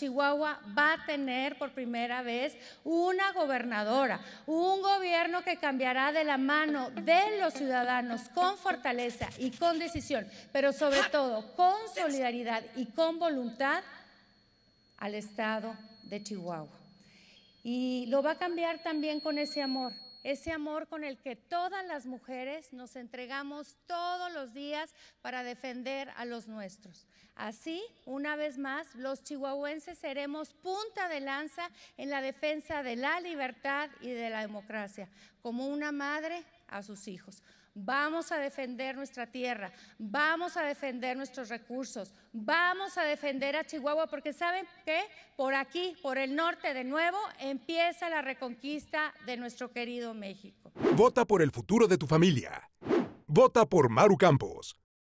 Chihuahua va a tener por primera vez una gobernadora, un gobierno que cambiará de la mano de los ciudadanos con fortaleza y con decisión, pero sobre todo con solidaridad y con voluntad al Estado de Chihuahua. Y lo va a cambiar también con ese amor ese amor con el que todas las mujeres nos entregamos todos los días para defender a los nuestros. Así, una vez más, los chihuahuenses seremos punta de lanza en la defensa de la libertad y de la democracia, como una madre a sus hijos. Vamos a defender nuestra tierra, vamos a defender nuestros recursos, vamos a defender a Chihuahua porque saben que por aquí, por el norte de nuevo, empieza la reconquista de nuestro querido México. Vota por el futuro de tu familia. Vota por Maru Campos.